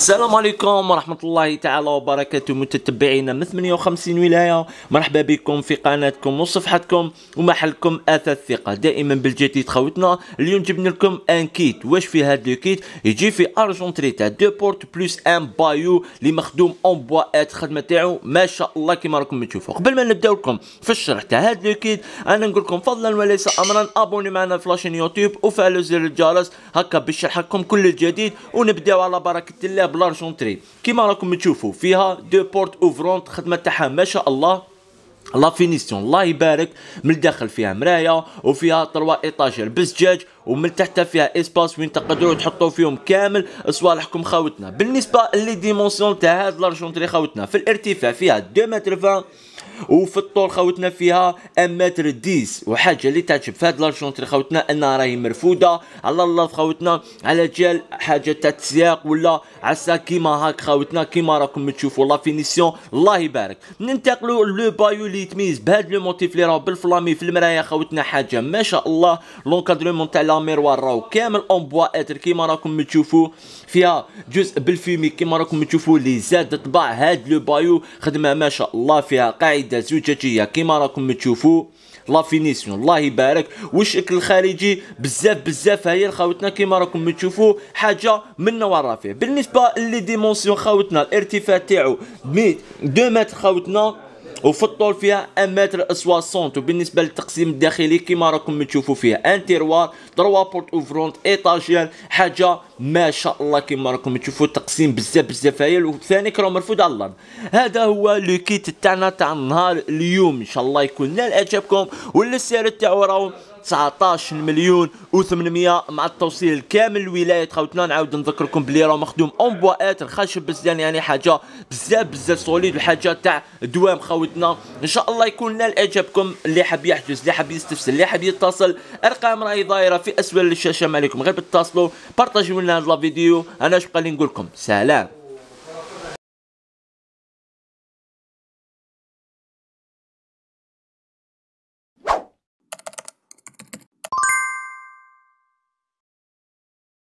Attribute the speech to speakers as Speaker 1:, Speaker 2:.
Speaker 1: السلام عليكم ورحمة الله تعالى وبركاته متتبعينا من 58 ولاية مرحبا بكم في قناتكم وصفحتكم ومحلكم أثاث ثقة دائما بالجديد خوتنا اليوم جبنا لكم ان كيت واش في هاد لو كيت يجي في ارجونتري تاع دو بورت بلوس ان بايو اللي مخدوم اون بوا ات الخدمة تاعو ما شاء الله كيما راكم تشوفوا قبل ما نبداو لكم في الشرح تاع هاد لو كيت انا نقول لكم فضلا وليس امرا ابوني معنا في لاشين يوتيوب وفعلوا زر الجرس هكا باش كل الجديد ونبداو على بركة الله بلارجونتري كيما راكم تشوفوا فيها دو بورت اوفرونت خدمه تاعها ما شاء الله لا فينيسيون الله يبارك من الداخل فيها مرايا وفيها تروا ايطاجير بزجاج ومن تحت فيها اسباس وين تقدروا تحطوا فيهم كامل صوالحكم خاوتنا بالنسبه لي ديمونسيون تاع هاد لارجونتري خاوتنا في الارتفاع فيها 2 متر 20 وفي الطول خوتنا فيها ان متر 10 وحاجه اللي تعجب في هاد لارجونتري خوتنا انها راهي مرفوده على الله خوتنا على جال حاجه تاع التسياق ولا عسى كيما هاك خوتنا كيما راكم تشوفوا لا فينيسيون الله يبارك ننتقلوا لو بايو اللي يتميز بهاد لو موتيف اللي راه بالفلامي في المرايا خوتنا حاجه ما شاء الله لونكادرومون تاع لا ميروار راهو كامل اون بوا اتر كيما راكم تشوفوا فيها جزء بالفيمي كيما راكم تشوفوا لي زاد طباع هاد لو بايو خدمه ما شاء الله فيها قاعده تاع الزجاجيه كيما راكم تشوفوا لا فينيسيون الله يبارك والشكل الخارجي بزاف بزاف هاي خاوتنا كيما راكم تشوفوا حاجه من نوع رفيع بالنسبه لي ديمونسيون خاوتنا الارتفاع تاعو 2 متر خاوتنا وفي الطول فيها 1 متر 60 وبالنسبه للتقسيم الداخلي كما راكم تشوفوا فيها ان تيروار 3 بورت اوفرونت ايطاجير حاجه ما شاء الله كما راكم تشوفوا التقسيم بزاف بزاف هايل وثاني راه مرفود على الارض هذا هو لو كيت تاعنا تاع النهار اليوم ان شاء الله يكون نال اعجابكم ولا السعر تاعو راهو 19 مليون و800 مع التوصيل كامل لولايه خوتنا نعاود نذكركم بلي راه مخدوم اون اتر خشب بزاف يعني حاجه بزاف بزاف سوليد وحاجه تاع دوام خوتنا ان شاء الله يكون نال اعجابكم اللي حاب يحجز اللي حاب يستفسر اللي حاب يتصل ارقام راهي ظاهره في اسفل الشاشه مالكم غير بتتصلوا بارطاجيو لنا هاد لا فيديو انا اش بقى لي نقول لكم سلام